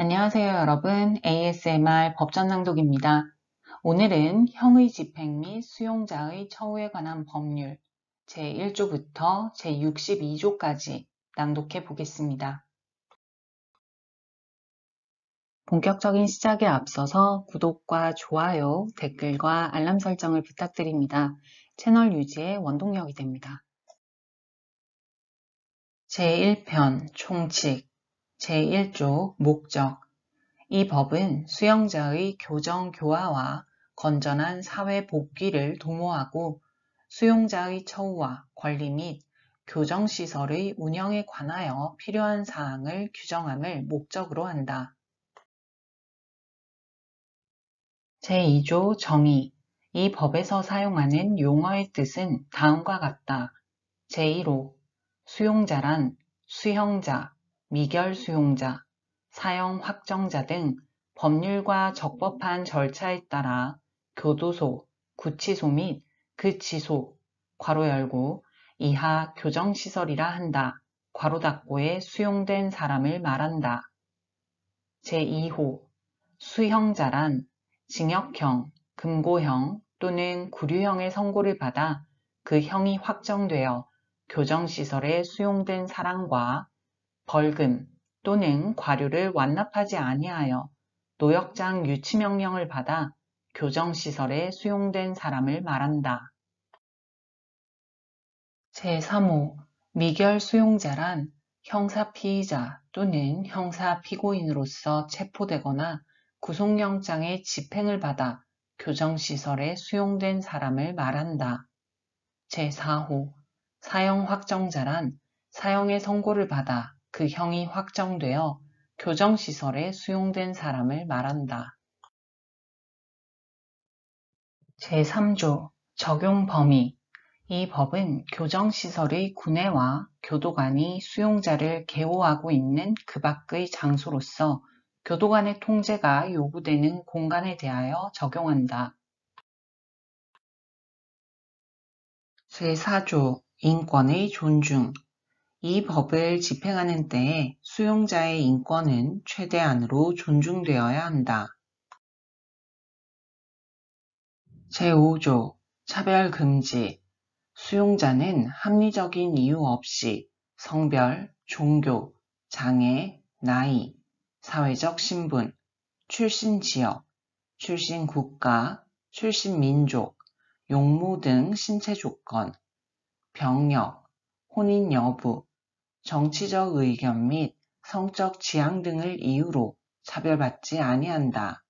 안녕하세요 여러분 ASMR 법전낭독입니다. 오늘은 형의 집행 및 수용자의 처우에 관한 법률 제1조부터 제62조까지 낭독해 보겠습니다. 본격적인 시작에 앞서서 구독과 좋아요, 댓글과 알람 설정을 부탁드립니다. 채널 유지에 원동력이 됩니다. 제1편 총칙 제1조 목적 이 법은 수용자의 교정 교화와 건전한 사회 복귀를 도모하고 수용자의 처우와 권리 및 교정시설의 운영에 관하여 필요한 사항을 규정함을 목적으로 한다. 제2조 정의 이 법에서 사용하는 용어의 뜻은 다음과 같다. 제1호 수용자란 수형자, 미결 수용자, 사형 확정자 등 법률과 적법한 절차에 따라 교도소, 구치소 및 그 지소, 괄호 열고, 이하 교정시설이라 한다. 괄호 닫고에 수용된 사람을 말한다. 제2호 수형자란 징역형, 금고형 또는 구류형의 선고를 받아 그 형이 확정되어 교정시설에 수용된 사람과 벌금 또는 과료를 완납하지 아니하여 노역장 유치 명령을 받아 교정시설에 수용된 사람을 말한다. 제3호 미결 수용자란 형사 피의자 또는 형사 피고인으로서 체포되거나 구속영장의 집행을 받아 교정시설에 수용된 사람을 말한다. 제4호 사형 확정자란 사형의 선고를 받아 그 형이 확정되어 교정시설에 수용된 사람을 말한다. 제3조 적용 범위 이 법은 교정시설의 구내와 교도관이 수용자를 개호하고 있는 그 밖의 장소로서 교도관의 통제가 요구되는 공간에 대하여 적용한다. 제4조 인권의 존중 이 법을 집행하는 때에 수용자의 인권은 최대한으로 존중되어야 한다. 제5조 차별 금지 수용자는 합리적인 이유 없이 성별, 종교, 장애, 나이, 사회적 신분, 출신 지역, 출신 국가, 출신 민족, 용모 등 신체 조건, 병력, 혼인 여부, 정치적 의견 및 성적 지향 등을 이유로 차별받지 아니한다.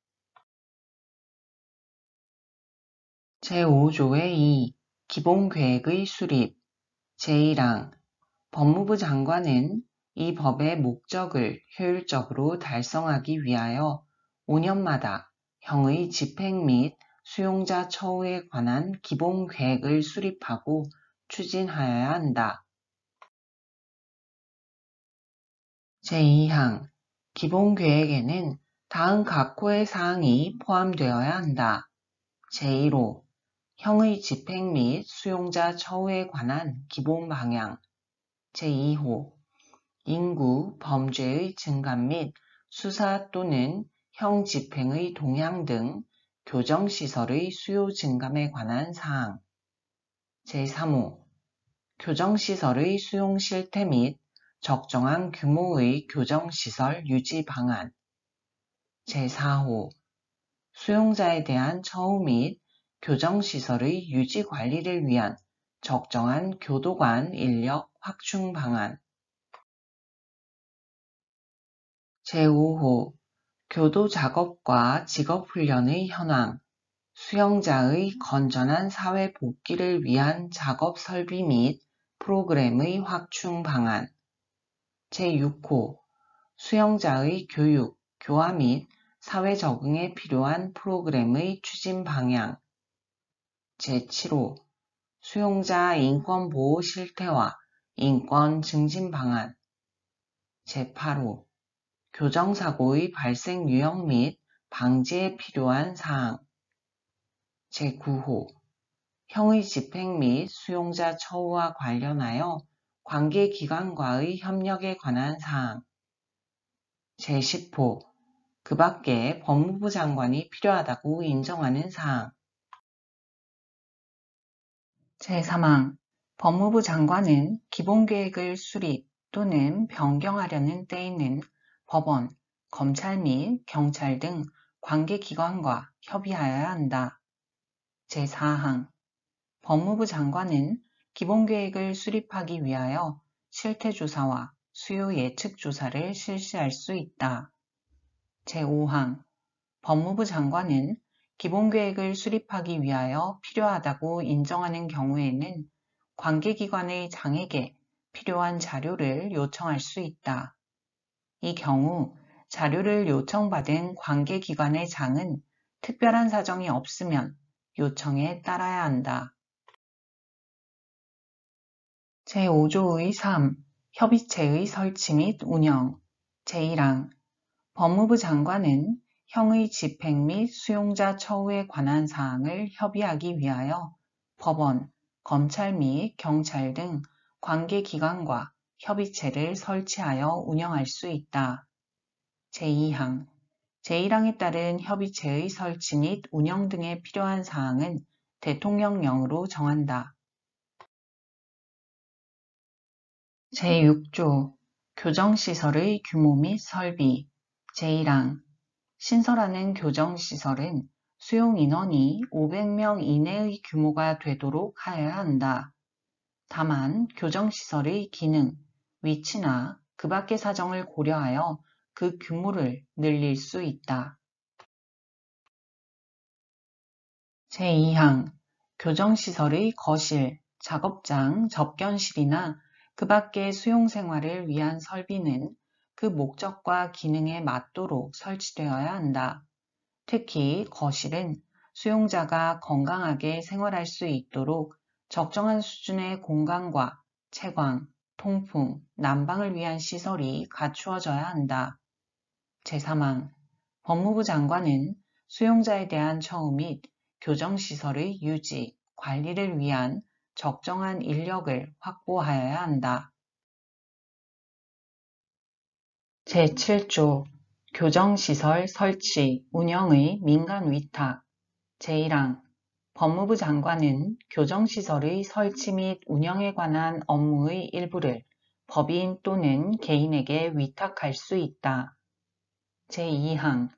제5조의 2. 기본계획의 수립 제1항 법무부 장관은 이 법의 목적을 효율적으로 달성하기 위하여 5년마다 형의 집행 및 수용자 처우에 관한 기본 계획을 수립하고 추진하여야 한다. 제2항 기본계획에는 다음 각호의 사항이 포함되어야 한다. 제1호 형의 집행 및 수용자 처우에 관한 기본 방향 제2호 인구 범죄의 증감 및 수사 또는 형 집행의 동향 등 교정시설의 수요 증감에 관한 사항 제3호 교정시설의 수용 실태 및 적정한 규모의 교정시설 유지 방안 제4호 수용자에 대한 처우 및 교정시설의 유지 관리를 위한 적정한 교도관 인력 확충 방안 제5호 교도 작업과 직업훈련의 현황 수용자의 건전한 사회 복귀를 위한 작업 설비 및 프로그램의 확충 방안 제6호 수용자의 교육, 교화 및 사회 적응에 필요한 프로그램의 추진 방향 제7호 수용자 인권 보호 실태와 인권 증진 방안 제8호 교정사고의 발생 유형 및 방지에 필요한 사항 제9호 형의 집행 및 수용자 처우와 관련하여 관계기관과의 협력에 관한 사항 제10호 그 밖에 법무부 장관이 필요하다고 인정하는 사항 제3항 법무부 장관은 기본계획을 수립 또는 변경하려는 때에는 법원, 검찰 및 경찰 등 관계기관과 협의하여야 한다. 제4항 법무부 장관은 기본 계획을 수립하기 위하여 실태조사와 수요 예측 조사를 실시할 수 있다. 제5항 법무부 장관은 기본 계획을 수립하기 위하여 필요하다고 인정하는 경우에는 관계기관의 장에게 필요한 자료를 요청할 수 있다. 이 경우 자료를 요청받은 관계기관의 장은 특별한 사정이 없으면 요청에 따라야 한다. 제5조의 3. 협의체의 설치 및 운영 제1항 법무부 장관은 형의 집행 및 수용자 처우에 관한 사항을 협의하기 위하여 법원, 검찰 및 경찰 등 관계 기관과 협의체를 설치하여 운영할 수 있다. 제2항 제1항에 따른 협의체의 설치 및 운영 등에 필요한 사항은 대통령령으로 정한다. 제6조 교정시설의 규모 및 설비 제1항 신설하는 교정시설은 수용인원이 500명 이내의 규모가 되도록 하여야 한다. 다만 교정시설의 기능, 위치나 그 밖의 사정을 고려하여 그 규모를 늘릴 수 있다. 제2항 교정시설의 거실, 작업장, 접견실이나 그 밖의 수용 생활을 위한 설비는 그 목적과 기능에 맞도록 설치되어야 한다. 특히 거실은 수용자가 건강하게 생활할 수 있도록 적정한 수준의 공간과 채광, 통풍, 난방을 위한 시설이 갖추어져야 한다. 제3항 법무부 장관은 수용자에 대한 처우 및 교정시설의 유지, 관리를 위한 적정한 인력을 확보하여야 한다. 제7조 교정시설 설치, 운영의 민간 위탁 제1항 법무부 장관은 교정시설의 설치 및 운영에 관한 업무의 일부를 법인 또는 개인에게 위탁할 수 있다. 제2항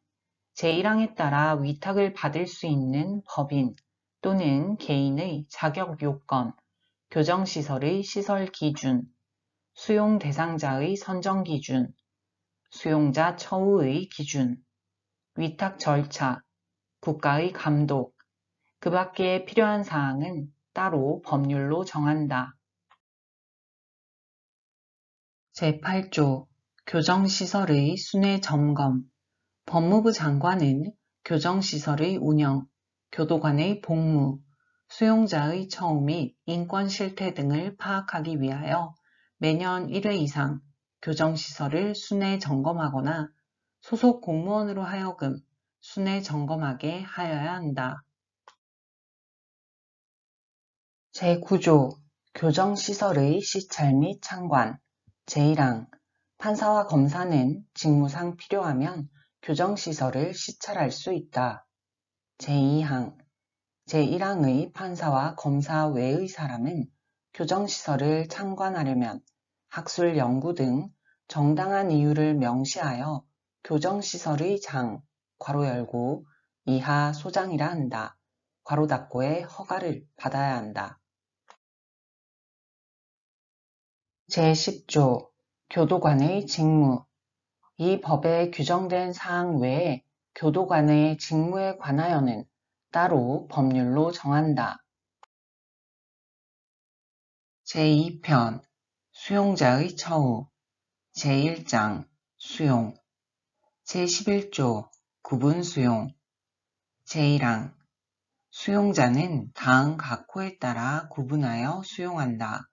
제1항에 따라 위탁을 받을 수 있는 법인 또는 개인의 자격 요건, 교정시설의 시설 기준, 수용 대상자의 선정 기준, 수용자 처우의 기준, 위탁 절차, 국가의 감독, 그 밖에 필요한 사항은 따로 법률로 정한다. 제8조 교정시설의 순회 점검 법무부 장관은 교정시설의 운영, 교도관의 복무, 수용자의 처우 및 인권 실태 등을 파악하기 위하여 매년 1회 이상 교정시설을 순회 점검하거나 소속 공무원으로 하여금 순회 점검하게 하여야 한다. 제9조 교정시설의 시찰 및 창관 제1항 판사와 검사는 직무상 필요하면 교정시설을 시찰할 수 있다. 제2항 제1항의 판사와 검사 외의 사람은 교정시설을 참관하려면 학술 연구 등 정당한 이유를 명시하여 교정시설의 장, 괄호 열고, 이하 소장이라 한다. 괄호 닫고의 허가를 받아야 한다. 제10조 교도관의 직무 이 법에 규정된 사항 외에 교도관의 직무에 관하여는 따로 법률로 정한다. 제2편 수용자의 처우 제1장 수용 제11조 구분 수용 제1항 수용자는 다음 각호에 따라 구분하여 수용한다.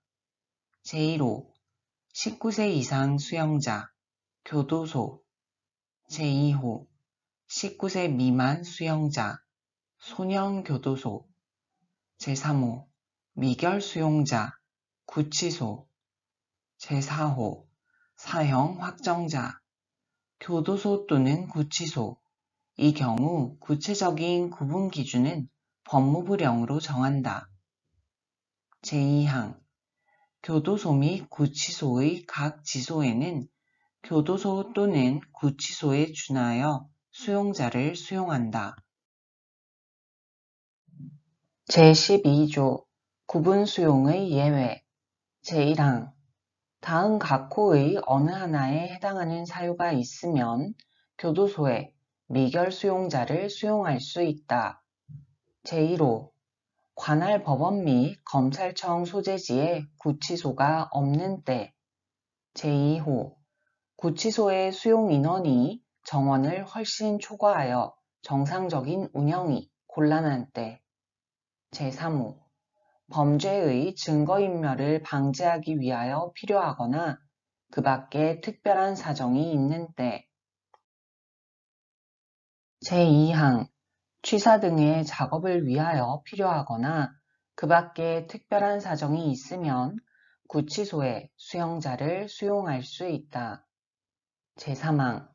제1호 19세 이상 수용자 교도소 제2호 19세 미만 수용자 소년교도소 제3호 미결 수용자 구치소 제4호 사형 확정자 교도소 또는 구치소 이 경우 구체적인 구분 기준은 법무부령으로 정한다. 제2항 교도소 및 구치소의 각 지소에는 교도소 또는 구치소에 준하여 수용자를 수용한다. 제12조 구분수용의 예외 제1항 다음 각호의 어느 하나에 해당하는 사유가 있으면 교도소에 미결 수용자를 수용할 수 있다. 제1호 관할 법원 및 검찰청 소재지에 구치소가 없는 때 제2호 구치소의 수용 인원이 정원을 훨씬 초과하여 정상적인 운영이 곤란한 때 제3호 범죄의 증거인멸을 방지하기 위하여 필요하거나 그 밖에 특별한 사정이 있는 때 제2항 취사 등의 작업을 위하여 필요하거나 그 밖에 특별한 사정이 있으면 구치소에 수용자를 수용할 수 있다. 제3항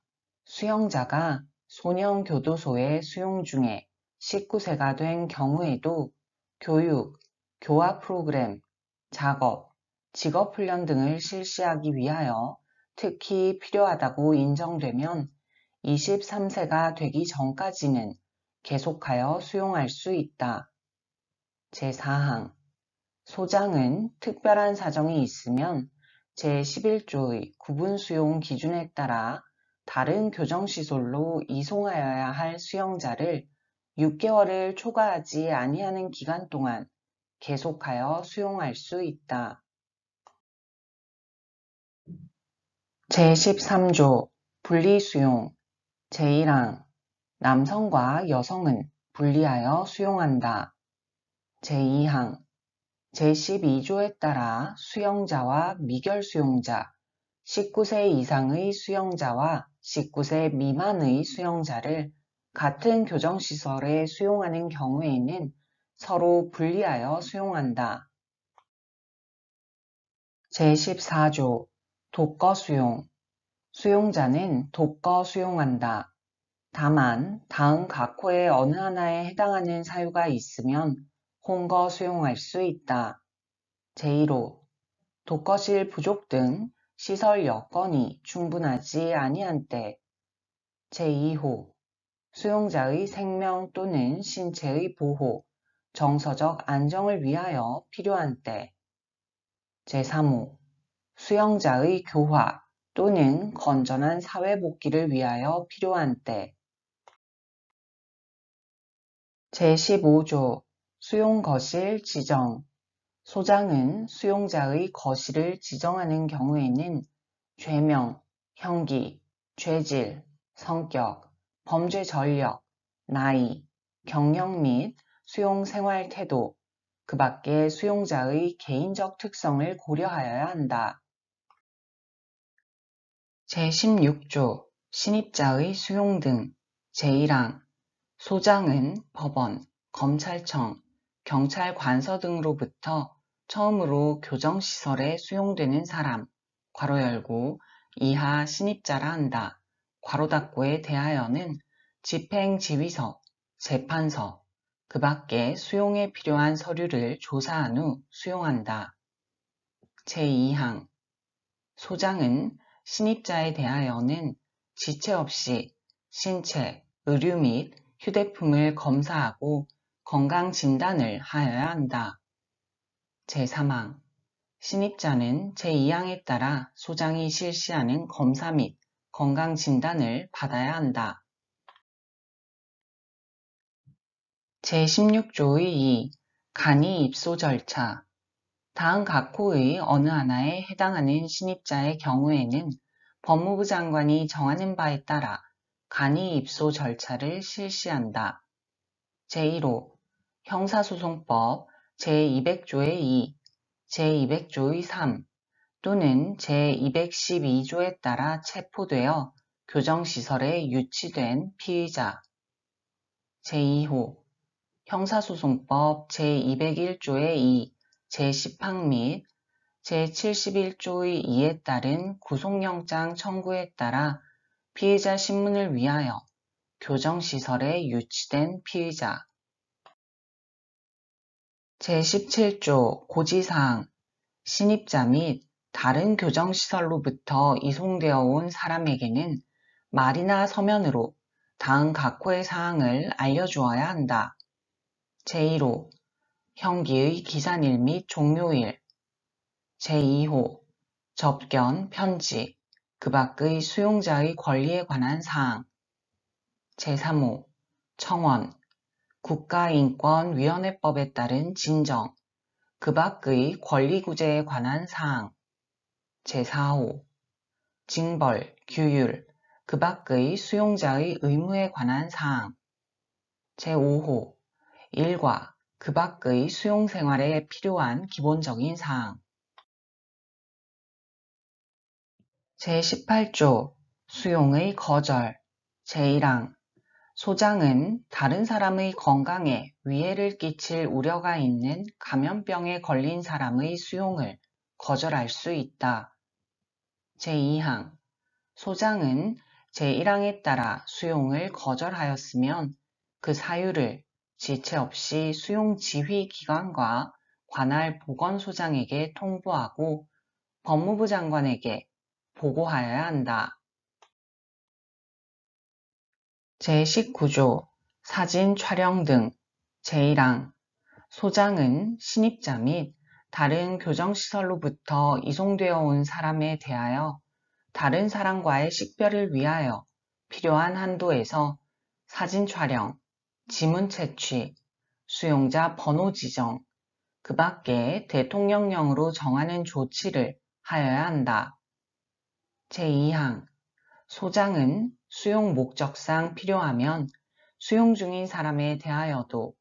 수용자가 소년교도소에 수용 중에 19세가 된 경우에도 교육, 교화 프로그램, 작업, 직업훈련 등을 실시하기 위하여 특히 필요하다고 인정되면 23세가 되기 전까지는 계속하여 수용할 수 있다. 제4항 소장은 특별한 사정이 있으면 제11조의 구분수용 기준에 따라 다른 교정시설로 이송하여야 할 수용자를 6개월을 초과하지 아니하는 기간 동안 계속하여 수용할 수 있다. 제13조 분리수용 제1항 남성과 여성은 분리하여 수용한다. 제2항 제12조에 따라 수용자와 미결수용자, 19세 이상의 수용자와 19세 미만의 수용자를 같은 교정시설에 수용하는 경우에는 서로 분리하여 수용한다. 제14조 독거 수용 수용자는 독거 수용한다. 다만 다음 각호의 어느 하나에 해당하는 사유가 있으면 혼거 수용할 수 있다. 제1호 독거실 부족 등 시설 여건이 충분하지 아니한 때 제2호 수용자의 생명 또는 신체의 보호, 정서적 안정을 위하여 필요한 때 제3호 수용자의 교화 또는 건전한 사회 복귀를 위하여 필요한 때 제15조 수용거실 지정 소장은 수용자의 거실을 지정하는 경우에는 죄명, 형기, 죄질, 성격, 범죄 전력, 나이, 경력 및 수용 생활 태도, 그 밖에 수용자의 개인적 특성을 고려하여야 한다. 제16조 신입자의 수용 등 제1항 소장은 법원, 검찰청, 경찰 관서 등으로부터 처음으로 교정시설에 수용되는 사람, 괄호 열고 이하 신입자라 한다. 괄호 닫고에 대하여는 집행지휘서, 재판서, 그 밖에 수용에 필요한 서류를 조사한 후 수용한다. 제2항 소장은 신입자에 대하여는 지체 없이 신체, 의류 및 휴대품을 검사하고 건강진단을 하여야 한다. 제3항 신입자는 제2항에 따라 소장이 실시하는 검사 및 건강진단을 받아야 한다. 제16조의 2. 간이 입소 절차 다음 각호의 어느 하나에 해당하는 신입자의 경우에는 법무부 장관이 정하는 바에 따라 간이 입소 절차를 실시한다. 제1호 형사소송법 제200조의 2, 제200조의 3 또는 제212조에 따라 체포되어 교정시설에 유치된 피의자 제2호 형사소송법 제201조의 2, 제10항 및 제71조의 2에 따른 구속영장 청구에 따라 피해자 신문을 위하여 교정시설에 유치된 피의자 제17조 고지사항 신입자 및 다른 교정시설로부터 이송되어 온 사람에게는 말이나 서면으로 다음 각호의 사항을 알려주어야 한다. 제1호 형기의 기산일 및 종료일 제2호 접견, 편지, 그 밖의 수용자의 권리에 관한 사항 제3호 청원 국가인권위원회법에 따른 진정 그 밖의 권리구제에 관한 사항 제4호 징벌, 규율, 그 밖의 수용자의 의무에 관한 사항 제5호 일과 그 밖의 수용 생활에 필요한 기본적인 사항 제18조 수용의 거절 제1항 소장은 다른 사람의 건강에 위해를 끼칠 우려가 있는 감염병에 걸린 사람의 수용을 거절할 수 있다. 제2항 소장은 제1항에 따라 수용을 거절하였으면 그 사유를 지체 없이 수용 지휘 기관과 관할 보건소장에게 통보하고 법무부 장관에게 보고하여야 한다. 제19조 사진 촬영 등 제1항 소장은 신입자 및 다른 교정시설로부터 이송되어 온 사람에 대하여 다른 사람과의 식별을 위하여 필요한 한도에서 사진 촬영, 지문 채취, 수용자 번호 지정, 그 밖에 대통령령으로 정하는 조치를 하여야 한다. 제2항 소장은 수용 목적상 필요하면 수용 중인 사람에 대하여도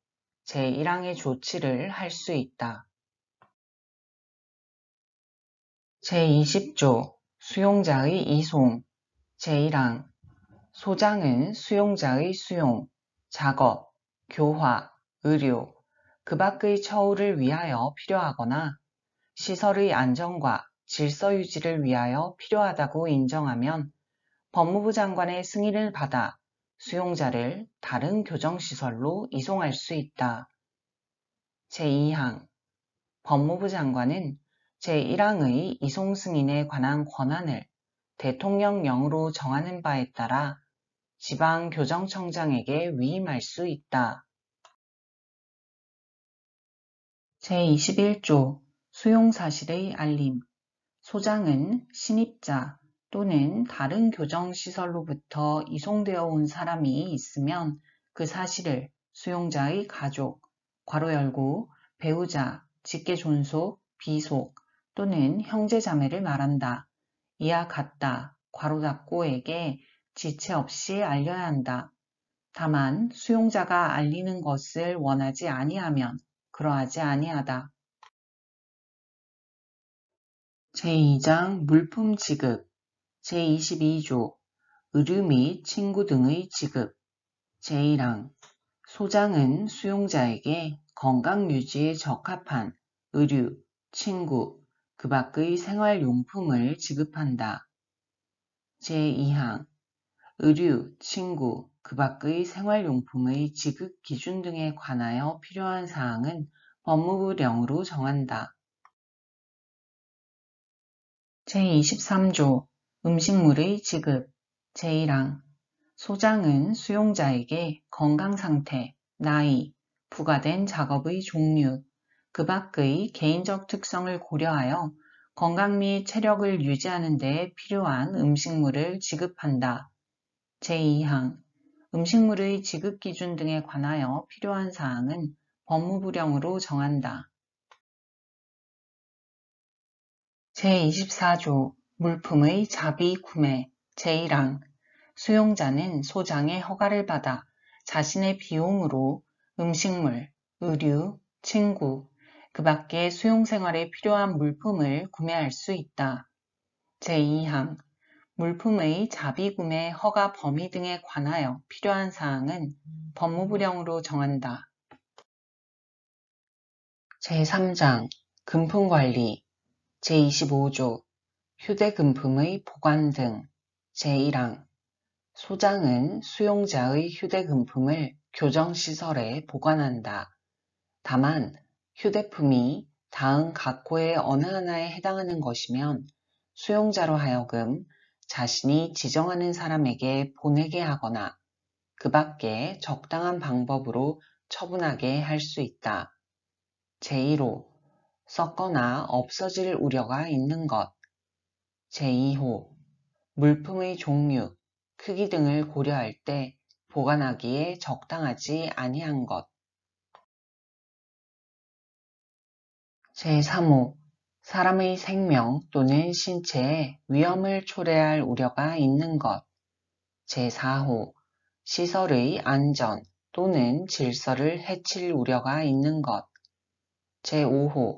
제1항의 조치를 할 수 있다. 제20조 수용자의 이송 제1항 소장은 수용자의 수용, 작업, 교화, 의료, 그 밖의 처우를 위하여 필요하거나 시설의 안정과 질서 유지를 위하여 필요하다고 인정하면 법무부 장관의 승인을 받아 수용자를 다른 교정시설로 이송할 수 있다. 제2항 법무부 장관은 제1항의 이송 승인에 관한 권한을 대통령령으로 정하는 바에 따라 지방교정청장에게 위임할 수 있다. 제21조 수용사실의 알림 소장은 신입자, 또는 다른 교정시설로부터 이송되어 온 사람이 있으면 그 사실을 수용자의 가족, 괄호 열고, 배우자, 직계 존속, 비속 또는 형제 자매를 말한다. 이와 같다. 괄호 닫고에게 지체 없이 알려야 한다. 다만 수용자가 알리는 것을 원하지 아니하면 그러하지 아니하다. 제2장 물품 지급 제22조 의류 및 친구 등의 지급 제1항 소장은 수용자에게 건강 유지에 적합한 의류, 친구, 그 밖의 생활용품을 지급한다. 제2항 의류, 친구, 그 밖의 생활용품의 지급 기준 등에 관하여 필요한 사항은 법무부령으로 정한다. 제23조 음식물의 지급 제1항 소장은 수용자에게 건강 상태, 나이, 부과된 작업의 종류, 그 밖의 개인적 특성을 고려하여 건강 및 체력을 유지하는 데 필요한 음식물을 지급한다. 제2항 음식물의 지급 기준 등에 관하여 필요한 사항은 법무부령으로 정한다. 제24조 물품의 자비 구매, 제의항 수용자는 소장의 허가를 받아 자신의 비용으로 음식물, 의류, 친구, 그 밖의 수용생활에 필요한 물품을 구매할 수 있다. 제2항 물품의 자비구매 허가 범위 등에 관하여 필요한 사항은 법무부령으로 정한다. 제3장 금품관리 제25조 휴대금품의 보관 등 제1항 소장은 수용자의 휴대금품을 교정시설에 보관한다. 다만 휴대품이 다음 각호의 어느 하나에 해당하는 것이면 수용자로 하여금 자신이 지정하는 사람에게 보내게 하거나 그 밖에 적당한 방법으로 처분하게 할 수 있다. 제1호 썼거나 없어질 우려가 있는 것 제2호 물품의 종류, 크기 등을 고려할 때 보관하기에 적당하지 아니한 것. 제3호 사람의 생명 또는 신체에 위험을 초래할 우려가 있는 것. 제4호 시설의 안전 또는 질서를 해칠 우려가 있는 것. 제5호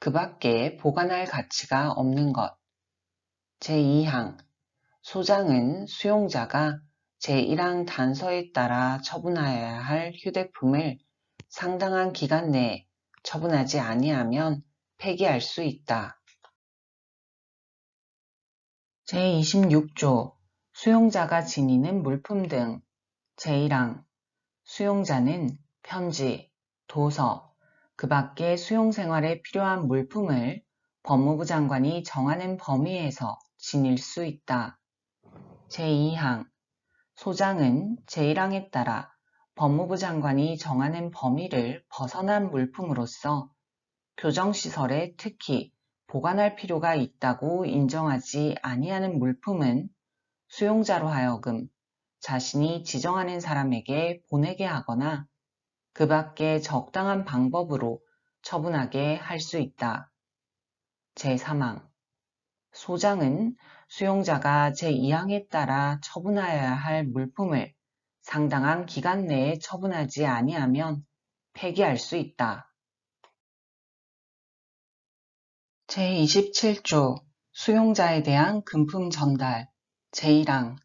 그 밖에 보관할 가치가 없는 것. 제2항 소장은 수용자가 제1항 단서에 따라 처분하여야 할 휴대품을 상당한 기간 내에 처분하지 아니하면 폐기할 수 있다. 제26조 수용자가 지니는 물품 등 제1항 수용자는 편지, 도서, 그 밖의 수용 생활에 필요한 물품을 법무부 장관이 정하는 범위에서 지닐 수 있다. 제2항 소장은 제1항에 따라 법무부 장관이 정하는 범위를 벗어난 물품으로서 교정시설에 특히 보관할 필요가 있다고 인정하지 아니하는 물품은 수용자로 하여금 자신이 지정하는 사람에게 보내게 하거나 그 밖에 적당한 방법으로 처분하게 할 수 있다. 제3항 소장은 수용자가 제2항에 따라 처분하여야 할 물품을 상당한 기간 내에 처분하지 아니하면 폐기할 수 있다. 제27조 수용자에 대한 금품 전달 제1항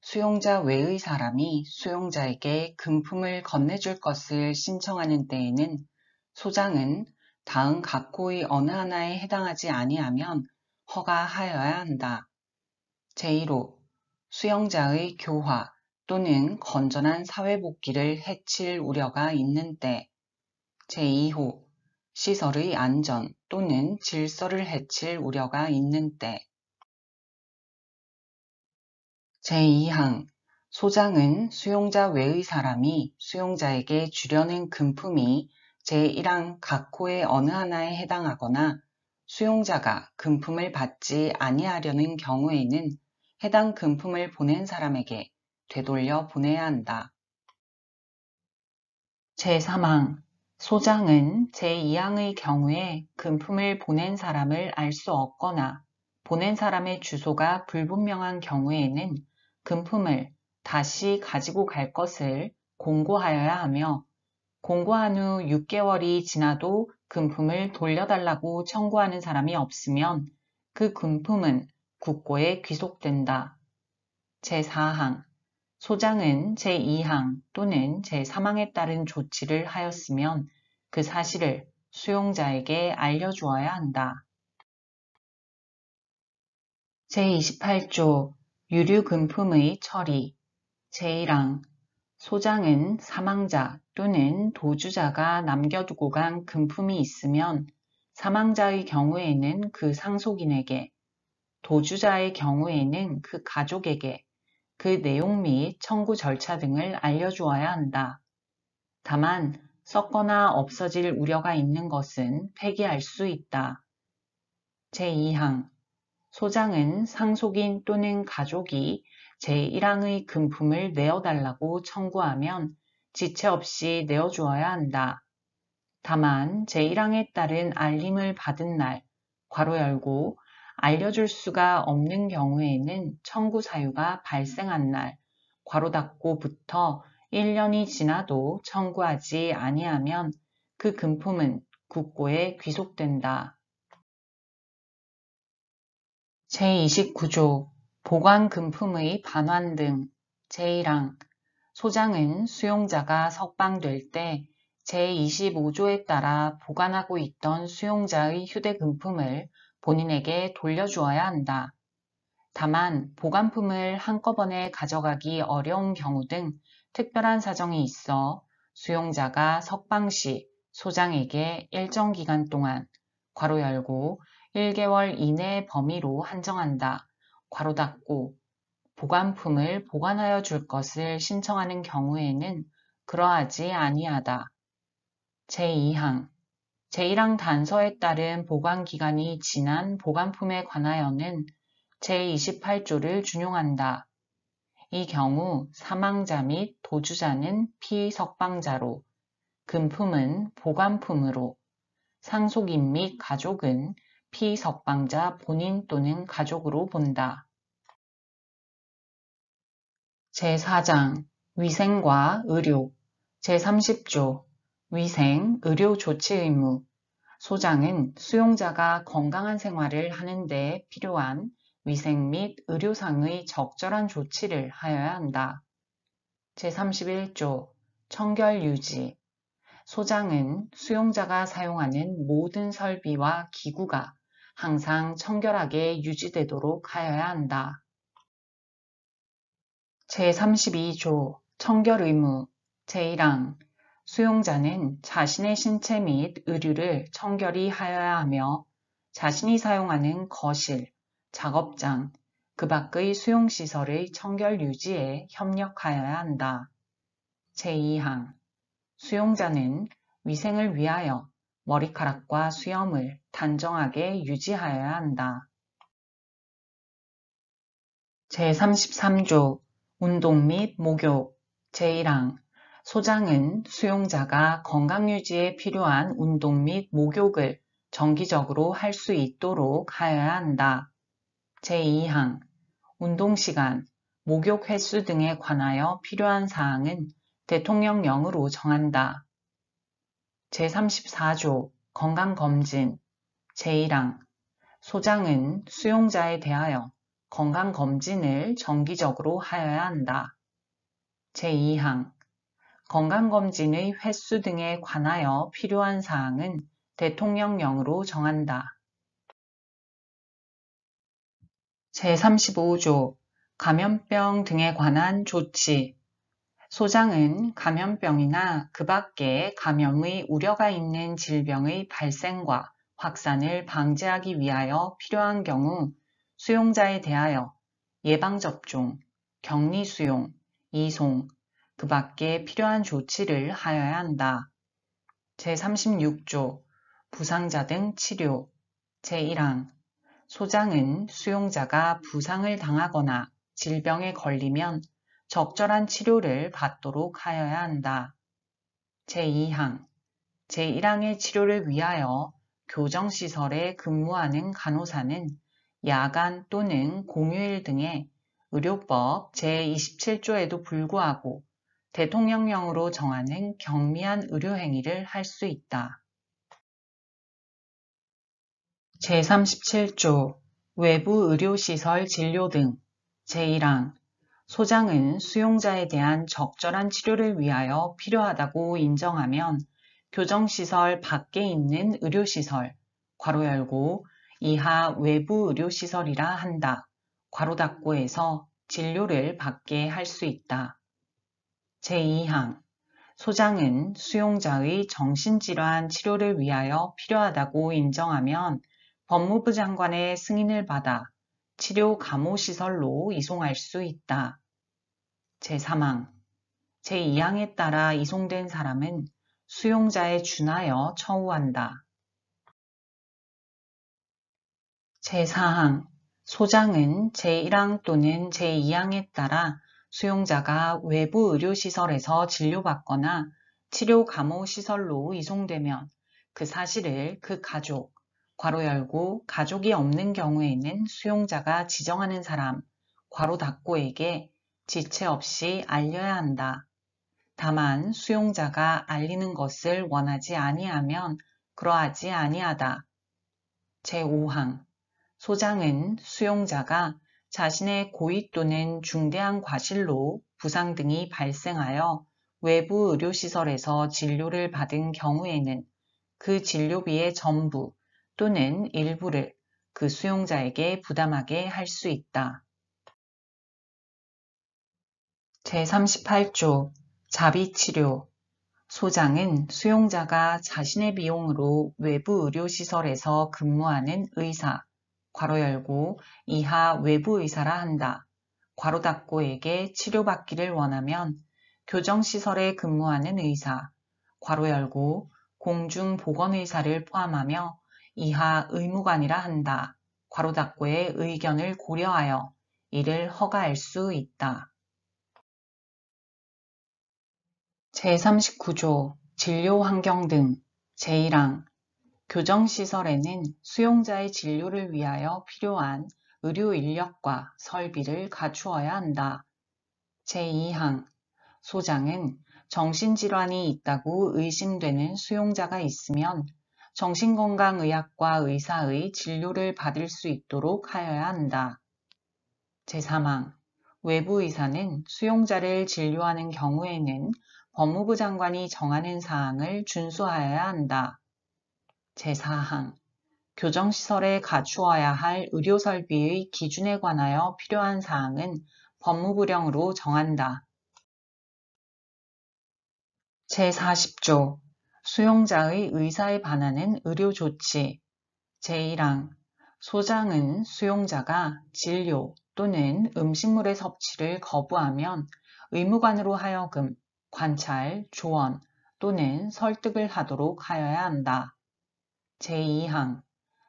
수용자 외의 사람이 수용자에게 금품을 건네줄 것을 신청하는 때에는 소장은 다음 각고의 어느 하나에 해당하지 아니하면 허가하여야 한다. 제1호 수용자의 교화 또는 건전한 사회복귀를 해칠 우려가 있는 때 제2호 시설의 안전 또는 질서를 해칠 우려가 있는 때 제2항 소장은 수용자 외의 사람이 수용자에게 주려는 금품이 제1항 각호의 어느 하나에 해당하거나 수용자가 금품을 받지 아니하려는 경우에는 해당 금품을 보낸 사람에게 되돌려 보내야 한다. 제3항 소장은 제2항의 경우에 금품을 보낸 사람을 알 수 없거나 보낸 사람의 주소가 불분명한 경우에는 금품을 다시 가지고 갈 것을 공고하여야 하며 공고한 후 6개월이 지나도 금품을 돌려달라고 청구하는 사람이 없으면 그 금품은 국고에 귀속된다. 제4항 소장은 제2항 또는 제3항에 따른 조치를 하였으면 그 사실을 수용자에게 알려주어야 한다. 제28조 유류금품의 처리 제1항 소장은 사망자 또는 도주자가 남겨두고 간 금품이 있으면 사망자의 경우에는 그 상속인에게, 도주자의 경우에는 그 가족에게 그 내용 및 청구 절차 등을 알려주어야 한다. 다만 썼거나 없어질 우려가 있는 것은 폐기할 수 있다. 제2항 소장은 상속인 또는 가족이 제1항의 금품을 내어달라고 청구하면 지체 없이 내어주어야 한다. 다만 제1항에 따른 알림을 받은 날, 괄호 열고, 알려줄 수가 없는 경우에는 청구 사유가 발생한 날, 괄호 닫고부터 1년이 지나도 청구하지 아니하면 그 금품은 국고에 귀속된다. 제29조 보관금품의 반환 등 제1항 소장은 수용자가 석방될 때 제25조에 따라 보관하고 있던 수용자의 휴대금품을 본인에게 돌려주어야 한다. 다만 보관품을 한꺼번에 가져가기 어려운 경우 등 특별한 사정이 있어 수용자가 석방 시 소장에게 일정 기간 동안 괄호 열고 1개월 이내 범위로 한정한다. 괄호 닫고 보관품을 보관하여 줄 것을 신청하는 경우에는 그러하지 아니하다. 제2항 제1항 단서에 따른 보관기간이 지난 보관품에 관하여는 제28조를 준용한다. 이 경우 사망자 및 도주자는 피석방자로, 금품은 보관품으로, 상속인 및 가족은 피석방자 본인 또는 가족으로 본다. 제4장 위생과 의료 제30조 위생, 의료 조치 의무 소장은 수용자가 건강한 생활을 하는 데 필요한 위생 및 의료상의 적절한 조치를 하여야 한다. 제31조 청결 유지 소장은 수용자가 사용하는 모든 설비와 기구가 항상 청결하게 유지되도록 하여야 한다. 제32조 청결의무 제1항 수용자는 자신의 신체 및 의류를 청결히 하여야 하며 자신이 사용하는 거실, 작업장, 그 밖의 수용시설의 청결 유지에 협력하여야 한다. 제2항 수용자는 위생을 위하여 머리카락과 수염을 단정하게 유지하여야 한다. 제33조 운동 및 목욕, 제1항 소장은 수용자가 건강 유지에 필요한 운동 및 목욕을 정기적으로 할 수 있도록 하여야 한다. 제2항 운동시간, 목욕 횟수 등에 관하여 필요한 사항은 대통령령으로 정한다. 제34조 건강검진 제1항 소장은 수용자에 대하여 건강검진을 정기적으로 하여야 한다. 제2항 건강검진의 횟수 등에 관하여 필요한 사항은 대통령령으로 정한다. 제35조 감염병 등에 관한 조치 소장은 감염병이나 그 밖에 감염의 우려가 있는 질병의 발생과 확산을 방지하기 위하여 필요한 경우 수용자에 대하여 예방접종, 격리 수용, 이송, 그 밖에 필요한 조치를 하여야 한다. 제36조 부상자 등 치료 제1항 소장은 수용자가 부상을 당하거나 질병에 걸리면 적절한 치료를 받도록 하여야 한다. 제2항 제1항의 치료를 위하여 교정시설에 근무하는 간호사는 야간 또는 공휴일 등의 의료법 제27조에도 불구하고 대통령령으로 정하는 경미한 의료행위를 할 수 있다. 제37조 외부 의료시설 진료 등 제1항 소장은 수용자에 대한 적절한 치료를 위하여 필요하다고 인정하면 교정시설 밖에 있는 의료시설 괄호 열고 이하 외부 의료시설이라 한다. 괄호 닫고에서 진료를 받게 할 수 있다. 제2항 소장은 수용자의 정신질환 치료를 위하여 필요하다고 인정하면 법무부 장관의 승인을 받아 치료 감호시설로 이송할 수 있다. 제3항 제2항에 따라 이송된 사람은 수용자에 준하여 처우한다. 제4항 소장은 제1항 또는 제2항에 따라 수용자가 외부 의료시설에서 진료받거나 치료 감호 시설로 이송되면 그 사실을 그 가족, 괄호 열고 가족이 없는 경우에는 수용자가 지정하는 사람, 괄호 닫고에게 지체 없이 알려야 한다. 다만 수용자가 알리는 것을 원하지 아니하면 그러하지 아니하다. 제5항 소장은 수용자가 자신의 고의 또는 중대한 과실로 부상 등이 발생하여 외부 의료시설에서 진료를 받은 경우에는 그 진료비의 전부 또는 일부를 그 수용자에게 부담하게 할 수 있다. 제38조 자비치료 소장은 수용자가 자신의 비용으로 외부 의료시설에서 근무하는 의사 괄호 열고 이하 외부 의사라 한다. 괄호 닫고에게 치료받기를 원하면 교정시설에 근무하는 의사, 괄호 열고 공중보건의사를 포함하며 이하 의무관이라 한다. 괄호 닫고의 의견을 고려하여 이를 허가할 수 있다. 제39조 진료환경 등 제1항 교정시설에는 수용자의 진료를 위하여 필요한 의료 인력과 설비를 갖추어야 한다. 제2항 소장은 정신질환이 있다고 의심되는 수용자가 있으면 정신건강의학과 의사의 진료를 받을 수 있도록 하여야 한다. 제3항 외부 의사는 수용자를 진료하는 경우에는 법무부 장관이 정하는 사항을 준수하여야 한다. 제4항 교정시설에 갖추어야 할 의료설비의 기준에 관하여 필요한 사항은 법무부령으로 정한다. 제40조 수용자의 의사에 반하는 의료조치 제1항 소장은 수용자가 진료 또는 음식물의 섭취를 거부하면 의무관으로 하여금 관찰, 조언 또는 설득을 하도록 하여야 한다. 제2항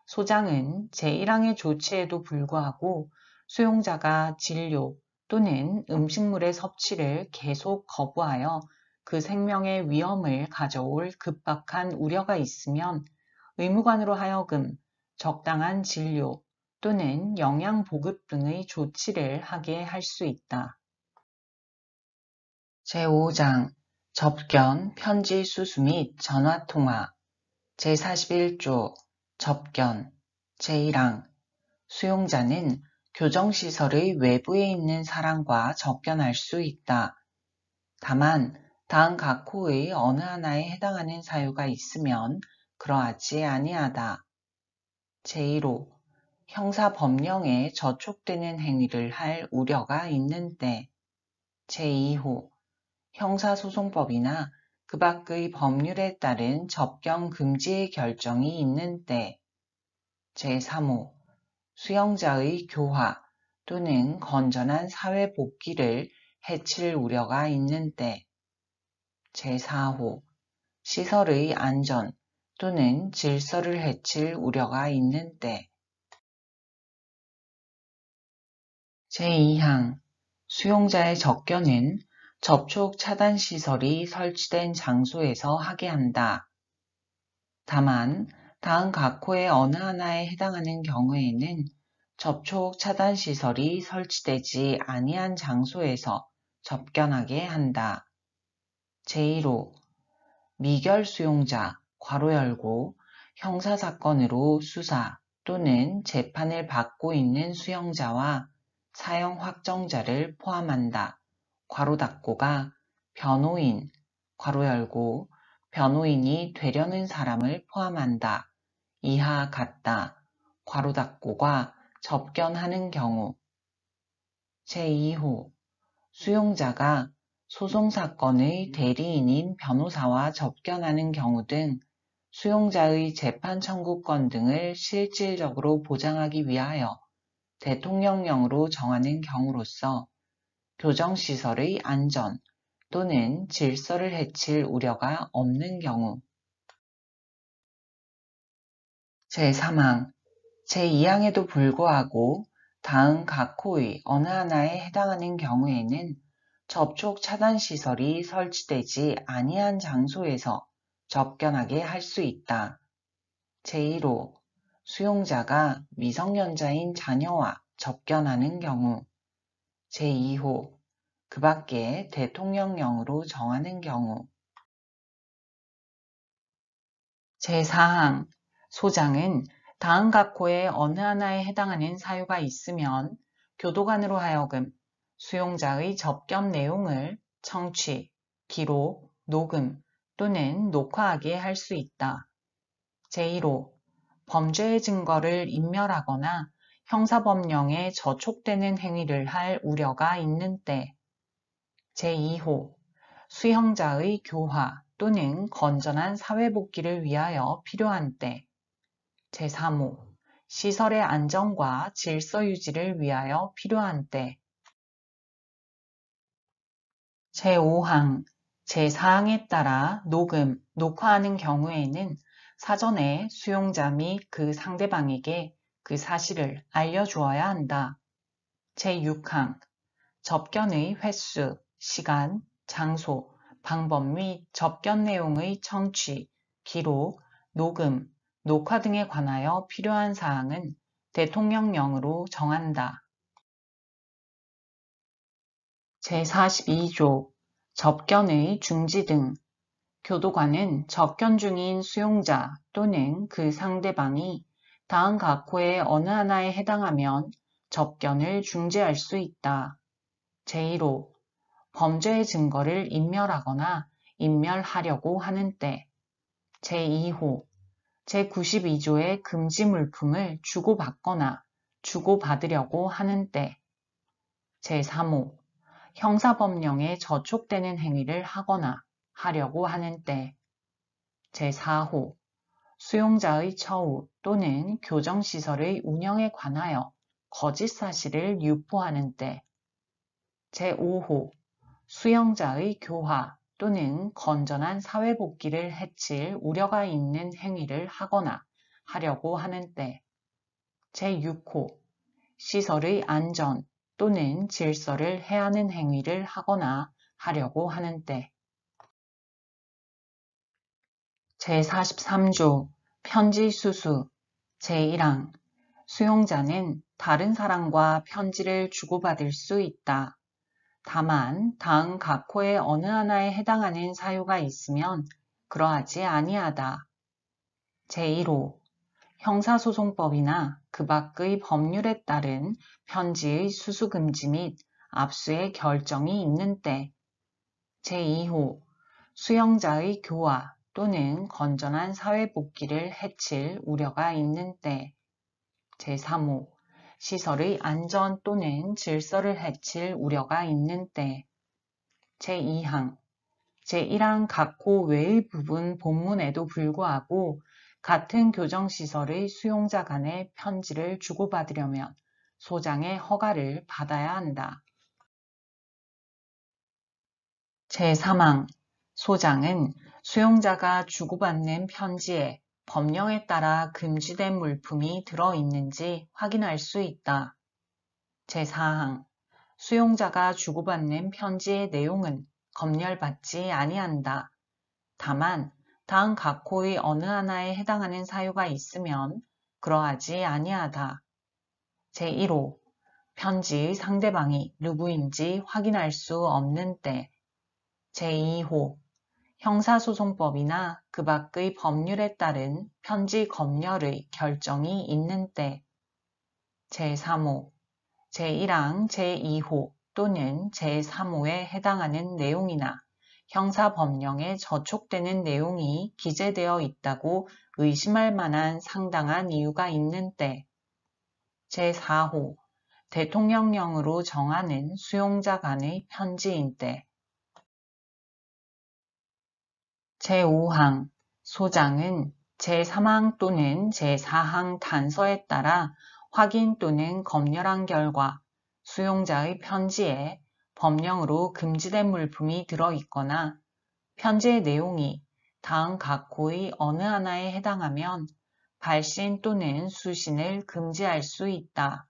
소장은 제1항의 조치에도 불구하고 수용자가 진료 또는 음식물의 섭취를 계속 거부하여 그 생명의 위험을 가져올 급박한 우려가 있으면 의무관으로 하여금 적당한 진료 또는 영양 보급 등의 조치를 하게 할 수 있다. 제5장 접견, 편지 수수 및 전화 통화 제41조 접견 제1항 수용자는 교정시설의 외부에 있는 사람과 접견할 수 있다. 다만 다음 각 호의 어느 하나에 해당하는 사유가 있으면 그러하지 아니하다. 제1호 형사법령에 저촉되는 행위를 할 우려가 있는 때 제2호 형사소송법이나 그 밖의 법률에 따른 접경 금지의 결정이 있는 때 제3호 수용자의 교화 또는 건전한 사회 복귀를 해칠 우려가 있는 때 제4호 시설의 안전 또는 질서를 해칠 우려가 있는 때 제2항 수용자의 접견은 접촉 차단 시설이 설치된 장소에서 하게 한다. 다만 다음 각호의 어느 하나에 해당하는 경우에는 접촉 차단 시설이 설치되지 아니한 장소에서 접견하게 한다. 제1호 미결 수용자 괄호 열고 형사사건으로 수사 또는 재판을 받고 있는 수용자와 사형 확정자를 포함한다. 괄호 닫고가 변호인 괄호 열고 변호인이 되려는 사람을 포함한다. 이하 같다. 괄호 닫고가 접견하는 경우 제2호 수용자가 소송사건의 대리인인 변호사와 접견하는 경우 등 수용자의 재판 청구권 등을 실질적으로 보장하기 위하여 대통령령으로 정하는 경우로서 교정시설의 안전 또는 질서를 해칠 우려가 없는 경우 제3항 제2항에도 불구하고 다음 각 호의 어느 하나에 해당하는 경우에는 접촉 차단 시설이 설치되지 아니한 장소에서 접견하게 할 수 있다. 제1호 수용자가 미성년자인 자녀와 접견하는 경우 제2호 그 밖에 대통령령으로 정하는 경우 제4항 소장은 다음 각호의 어느 하나에 해당하는 사유가 있으면 교도관으로 하여금 수용자의 접견 내용을 청취, 기록, 녹음 또는 녹화하게 할 수 있다. 제1호 범죄의 증거를 인멸하거나 형사법령에 저촉되는 행위를 할 우려가 있는 때 제2호 수형자의 교화 또는 건전한 사회복귀를 위하여 필요한 때 제3호 시설의 안정과 질서 유지를 위하여 필요한 때 제5항 제4항에 따라 녹음, 녹화하는 경우에는 사전에 수용자 및 그 상대방에게 그 사실을 알려주어야 한다. 제6항 접견의 횟수, 시간, 장소, 방법 및 접견 내용의 청취, 기록, 녹음, 녹화 등에 관하여 필요한 사항은 대통령령으로 정한다. 제42조 접견의 중지 등 교도관은 접견 중인 수용자 또는 그 상대방이 다음 각호의 어느 하나에 해당하면 접견을 중지할 수 있다. 제1호 범죄의 증거를 인멸하거나 인멸하려고 하는 때 제2호 제92조의 금지 물품을 주고받거나 주고받으려고 하는 때 제3호 형사법령에 저촉되는 행위를 하거나 하려고 하는 때 제4호 수용자의 처우 또는 교정시설의 운영에 관하여 거짓 사실을 유포하는 때 제5호 수용자의 교화 또는 건전한 사회복귀를 해칠 우려가 있는 행위를 하거나 하려고 하는 때 제6호 시설의 안전 또는 질서를 해하는 행위를 하거나 하려고 하는 때 제43조 편지수수 제1항 수용자는 다른 사람과 편지를 주고받을 수 있다. 다만 다음 각호의 어느 하나에 해당하는 사유가 있으면 그러하지 아니하다. 제1호 형사소송법이나 그 밖의 법률에 따른 편지의 수수금지 및 압수의 결정이 있는 때 제2호 수용자의 교화 또는 건전한 사회 복귀를 해칠 우려가 있는 때. 제3호. 시설의 안전 또는 질서를 해칠 우려가 있는 때. 제2항. 제1항 각호 외의 부분 본문에도 불구하고 같은 교정시설의 수용자 간의 편지를 주고받으려면 소장의 허가를 받아야 한다. 제3항 소장은 수용자가 주고받는 편지에 법령에 따라 금지된 물품이 들어있는지 확인할 수 있다. 제4항 수용자가 주고받는 편지의 내용은 검열받지 아니한다. 다만 당 각호의 어느 하나에 해당하는 사유가 있으면 그러하지 아니하다. 제1호 편지의 상대방이 누구인지 확인할 수 없는 때 제2호 형사소송법이나 그 밖의 법률에 따른 편지검열의 결정이 있는 때 제3호, 제1항 제2호 또는 제3호에 해당하는 내용이나 형사법령에 저촉되는 내용이 기재되어 있다고 의심할 만한 상당한 이유가 있는 때 제4호, 대통령령으로 정하는 수용자 간의 편지인 때 제5항 소장은 제3항 또는 제4항 단서에 따라 확인 또는 검열한 결과 수용자의 편지에 법령으로 금지된 물품이 들어있거나 편지의 내용이 다음 각호의 어느 하나에 해당하면 발신 또는 수신을 금지할 수 있다.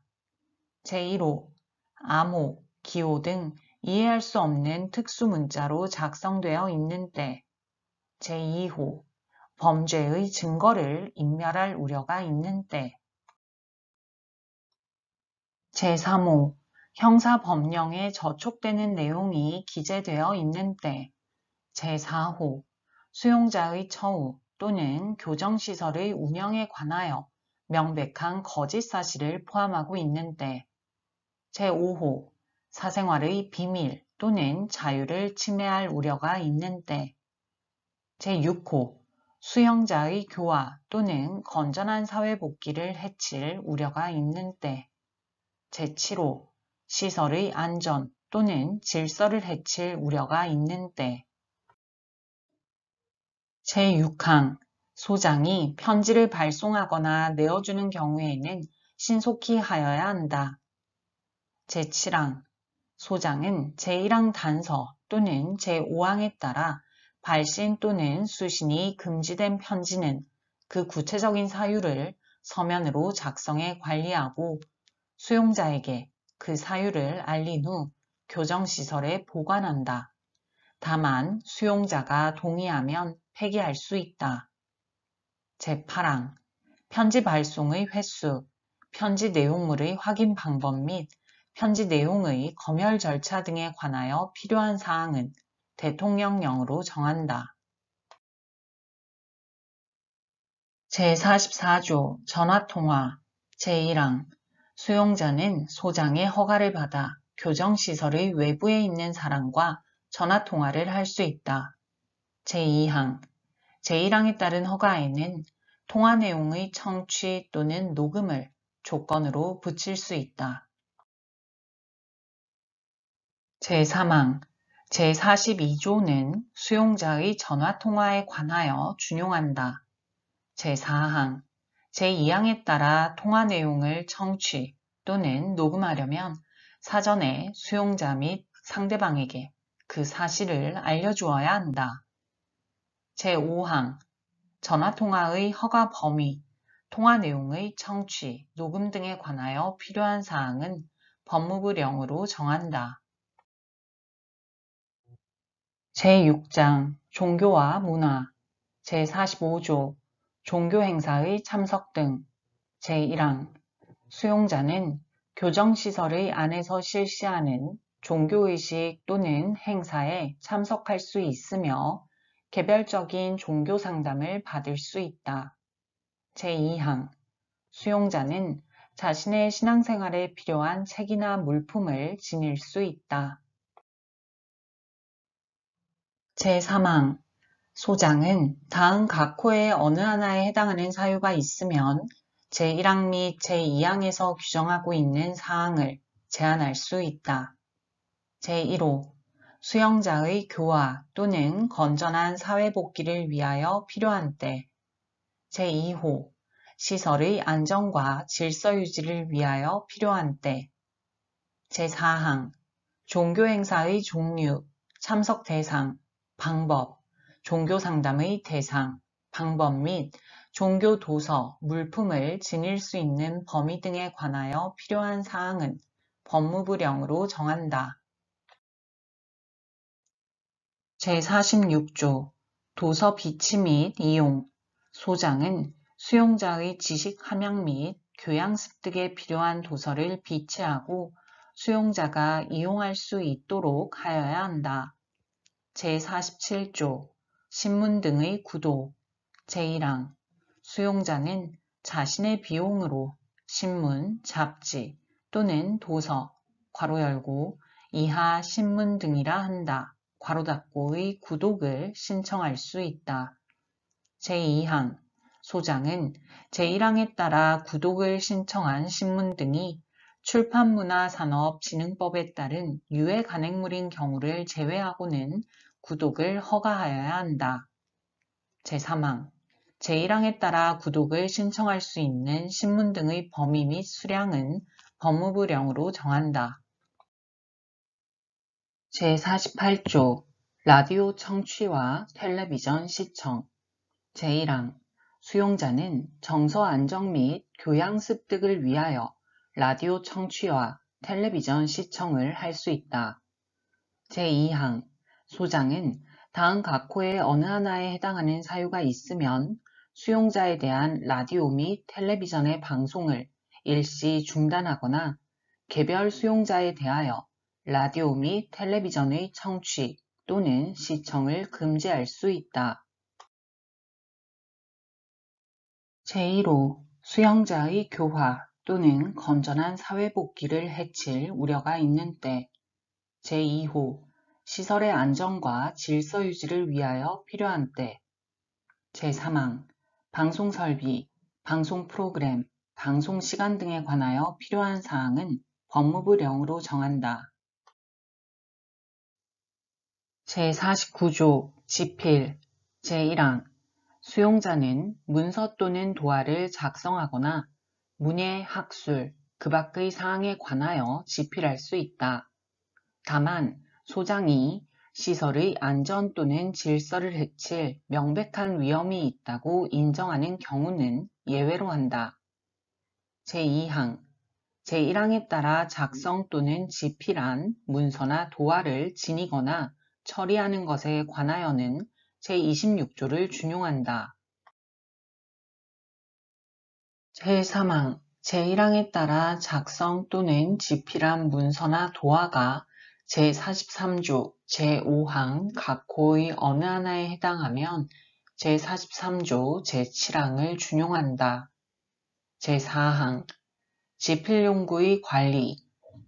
제1호 암호, 기호 등 이해할 수 없는 특수 문자로 작성되어 있는 때 제2호 범죄의 증거를 인멸할 우려가 있는 때 제3호 형사법령에 저촉되는 내용이 기재되어 있는 때 제4호 수용자의 처우 또는 교정시설의 운영에 관하여 명백한 거짓 사실을 포함하고 있는 때 제5호 사생활의 비밀 또는 자유를 침해할 우려가 있는 때 제6호 수영자의 교화 또는 건전한 사회 복귀를 해칠 우려가 있는 때 제7호 시설의 안전 또는 질서를 해칠 우려가 있는 때 제6항 소장이 편지를 발송하거나 내어주는 경우에는 신속히 하여야 한다. 제7항 소장은 제1항 단서 또는 제5항에 따라 발신 또는 수신이 금지된 편지는 그 구체적인 사유를 서면으로 작성해 관리하고 수용자에게 그 사유를 알린 후 교정시설에 보관한다. 다만 수용자가 동의하면 폐기할 수 있다. 제8항 편지 발송의 횟수, 편지 내용물의 확인 방법 및 편지 내용의 검열 절차 등에 관하여 필요한 사항은 대통령령으로 정한다. 제44조 전화통화 제1항 수용자는 소장의 허가를 받아 교정시설의 외부에 있는 사람과 전화통화를 할 수 있다. 제2항 제1항에 따른 허가에는 통화 내용의 청취 또는 녹음을 조건으로 붙일 수 있다. 제3항 제42조는 수용자의 전화통화에 관하여 준용한다. 제4항 제2항에 따라 통화 내용을 청취 또는 녹음하려면 사전에 수용자 및 상대방에게 그 사실을 알려주어야 한다. 제5항 전화통화의 허가 범위, 통화 내용의 청취, 녹음 등에 관하여 필요한 사항은 법무부령으로 정한다. 제6장 종교와 문화 제45조 종교행사의 참석 등 제1항 수용자는 교정시설의 안에서 실시하는 종교의식 또는 행사에 참석할 수 있으며 개별적인 종교 상담을 받을 수 있다. 제2항 수용자는 자신의 신앙생활에 필요한 책이나 물품을 지닐 수 있다. 제3항 소장은 다음 각 호의 어느 하나에 해당하는 사유가 있으면 제1항 및 제2항에서 규정하고 있는 사항을 제한할 수 있다. 제1호 수영자의 교화 또는 건전한 사회 복귀를 위하여 필요한 때 제2호 시설의 안정과 질서 유지를 위하여 필요한 때 제4항 종교 행사의 종류, 참석 대상, 방법, 종교 상담의 대상, 방법 및 종교 도서, 물품을 지닐 수 있는 범위 등에 관하여 필요한 사항은 법무부령으로 정한다. 제46조 도서 비치 및 이용 소장은 수용자의 지식 함양 및 교양 습득에 필요한 도서를 비치하고 수용자가 이용할 수 있도록 하여야 한다. 제47조 신문 등의 구도 제1항 수용자는 자신의 비용으로 신문, 잡지 또는 도서 괄호 열고 이하 신문 등이라 한다 괄호 닫고의 구독을 신청할 수 있다. 제2항 소장은 제1항에 따라 구독을 신청한 신문 등이 출판문화산업진흥법에 따른 유해 간행물인 경우를 제외하고는 구독을 허가하여야 한다. 제3항 제1항에 따라 구독을 신청할 수 있는 신문 등의 범위 및 수량은 법무부령으로 정한다. 제48조 라디오 청취와 텔레비전 시청 제1항 수용자는 정서 안정 및 교양 습득을 위하여 라디오 청취와 텔레비전 시청을 할 수 있다. 제2항 소장은 다음 각호의 어느 하나에 해당하는 사유가 있으면 수용자에 대한 라디오 및 텔레비전의 방송을 일시 중단하거나 개별 수용자에 대하여 라디오 및 텔레비전의 청취 또는 시청을 금지할 수 있다. 제1호 수용자의 교화 또는 건전한 사회복귀를 해칠 우려가 있는 때 제2호 시설의 안정과 질서 유지를 위하여 필요한 때 제3항 방송 설비, 방송 프로그램, 방송 시간 등에 관하여 필요한 사항은 법무부령으로 정한다. 제49조 지필 제1항 수용자는 문서 또는 도화를 작성하거나 문예, 학술, 그 밖의 사항에 관하여 지필할 수 있다. 다만 소장이 시설의 안전 또는 질서를 해칠 명백한 위험이 있다고 인정하는 경우는 예외로 한다. 제2항 제1항에 따라 작성 또는 집필한 문서나 도화를 지니거나 처리하는 것에 관하여는 제26조를 준용한다. 제3항 제1항에 따라 작성 또는 집필한 문서나 도화가 제43조 제5항 각 고의 어느 하나에 해당하면 제43조 제7항을 준용한다. 제4항 지필용구의 관리,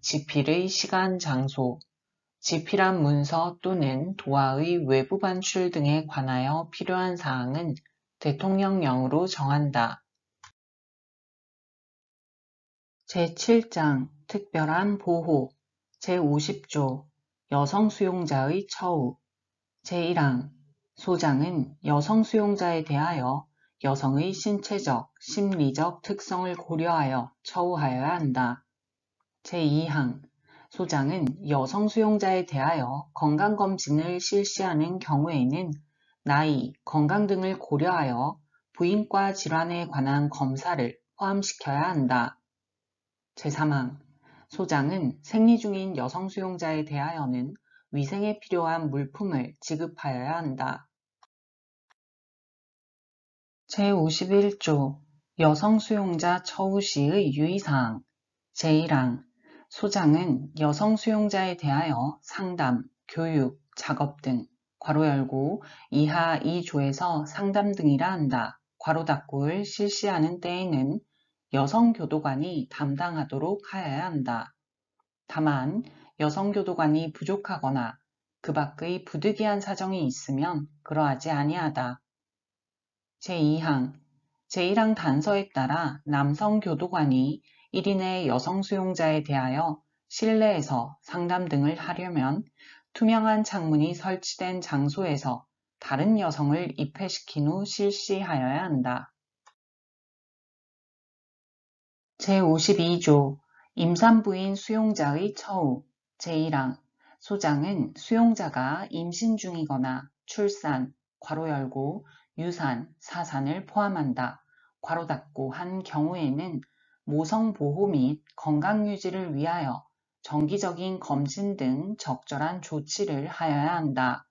지필의 시간, 장소, 지필한 문서 또는 도화의 외부 반출 등에 관하여 필요한 사항은 대통령령으로 정한다. 제7장 특별한 보호 제50조 여성 수용자의 처우 제1항 소장은 여성 수용자에 대하여 여성의 신체적, 심리적 특성을 고려하여 처우하여야 한다. 제2항 소장은 여성 수용자에 대하여 건강검진을 실시하는 경우에는 나이, 건강 등을 고려하여 부인과 질환에 관한 검사를 포함시켜야 한다. 제3항 소장은 생리 중인 여성 수용자에 대하여는 위생에 필요한 물품을 지급하여야 한다. 제51조 여성 수용자 처우 시의 유의사항 제1항 소장은 여성 수용자에 대하여 상담, 교육, 작업 등 괄호 열고 이하 2조에서 상담 등이라 한다. 괄호 닫고를 실시하는 때에는 여성교도관이 담당하도록 하여야 한다. 다만 여성교도관이 부족하거나 그 밖의 부득이한 사정이 있으면 그러하지 아니하다. 제2항 제1항 단서에 따라 남성교도관이 1인의 여성 수용자에 대하여 실내에서 상담 등을 하려면 투명한 창문이 설치된 장소에서 다른 여성을 입회시킨 후 실시하여야 한다. 제52조 임산부인 수용자의 처우 제1항 소장은 수용자가 임신 중이거나 출산, 괄호 열고, 유산, 사산을 포함한다. 괄호 닫고 한 경우에는 모성보호 및 건강유지를 위하여 정기적인 검진 등 적절한 조치를 하여야 한다.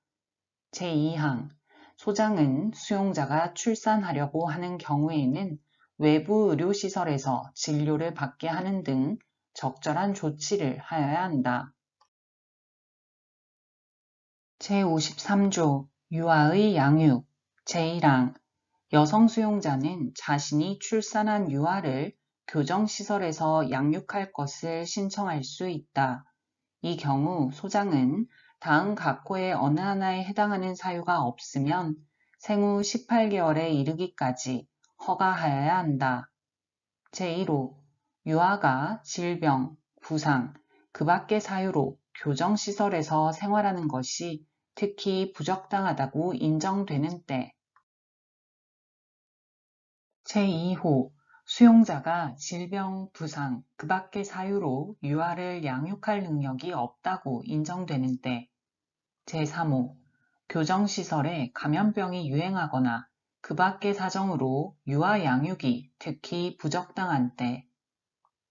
제2항 소장은 수용자가 출산하려고 하는 경우에는 외부 의료시설에서 진료를 받게 하는 등 적절한 조치를 하여야 한다. 제53조 유아의 양육 제1항 여성 수용자는 자신이 출산한 유아를 교정시설에서 양육할 것을 신청할 수 있다. 이 경우 소장은 다음 각호의 어느 하나에 해당하는 사유가 없으면 생후 18개월에 이르기까지 허가하여야 한다. 제1호 유아가 질병, 부상, 그 밖의 사유로 교정시설에서 생활하는 것이 특히 부적당하다고 인정되는 때 제2호 수용자가 질병, 부상, 그 밖의 사유로 유아를 양육할 능력이 없다고 인정되는 때 제3호 교정시설에 감염병이 유행하거나 그 밖의 사정으로 유아 양육이 특히 부적당한 때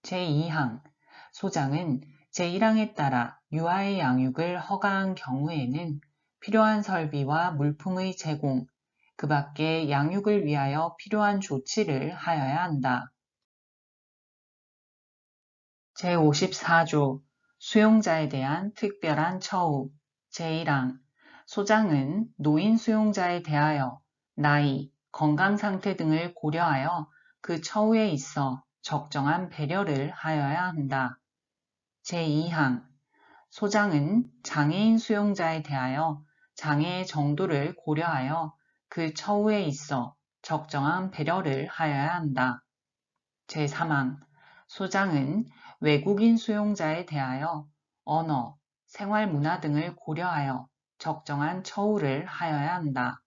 제2항 소장은 제1항에 따라 유아의 양육을 허가한 경우에는 필요한 설비와 물품의 제공, 그 밖에 양육을 위하여 필요한 조치를 하여야 한다. 제54조 수용자에 대한 특별한 처우 제1항 소장은 노인 수용자에 대하여 나이, 건강 상태 등을 고려하여 그 처우에 있어 적정한 배려를 하여야 한다. 제2항 소장은 장애인 수용자에 대하여 장애의 정도를 고려하여 그 처우에 있어 적정한 배려를 하여야 한다. 제3항 소장은 외국인 수용자에 대하여 언어, 생활 문화 등을 고려하여 적정한 처우를 하여야 한다.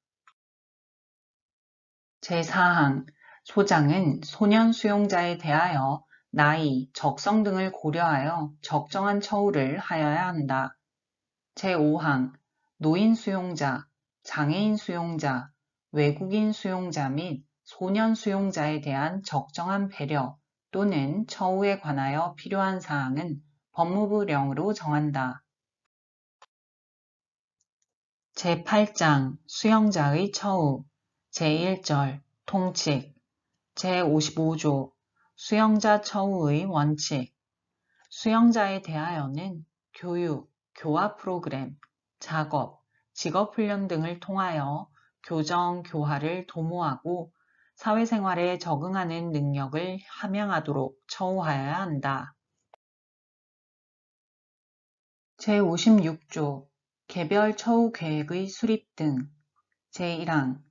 제4항 소장은 소년 수용자에 대하여 나이, 적성 등을 고려하여 적정한 처우를 하여야 한다. 제5항 노인 수용자, 장애인 수용자, 외국인 수용자 및 소년 수용자에 대한 적정한 배려 또는 처우에 관하여 필요한 사항은 법무부령으로 정한다. 제8장 수용자의 처우 제1절 통칙 제55조 수영자 처우의 원칙 수영자에 대하여는 교육, 교화 프로그램, 작업, 직업훈련 등을 통하여 교정, 교화를 도모하고 사회생활에 적응하는 능력을 함양하도록 처우하여야 한다. 제56조 개별 처우 계획의 수립 등 제1항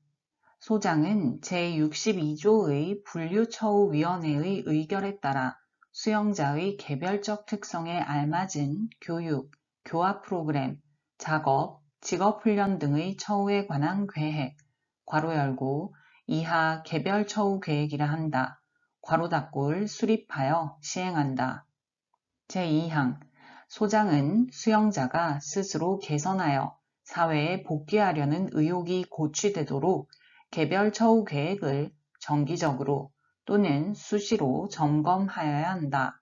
소장은 제62조의 분류처우위원회의 의결에 따라 수용자의 개별적 특성에 알맞은 교육, 교화 프로그램, 작업, 직업훈련 등의 처우에 관한 계획, 괄호 열고, 이하 개별 처우 계획이라 한다. 괄호 닫골 수립하여 시행한다. 제2항 소장은 수용자가 스스로 개선하여 사회에 복귀하려는 의욕이 고취되도록 개별 처우 계획을 정기적으로 또는 수시로 점검하여야 한다.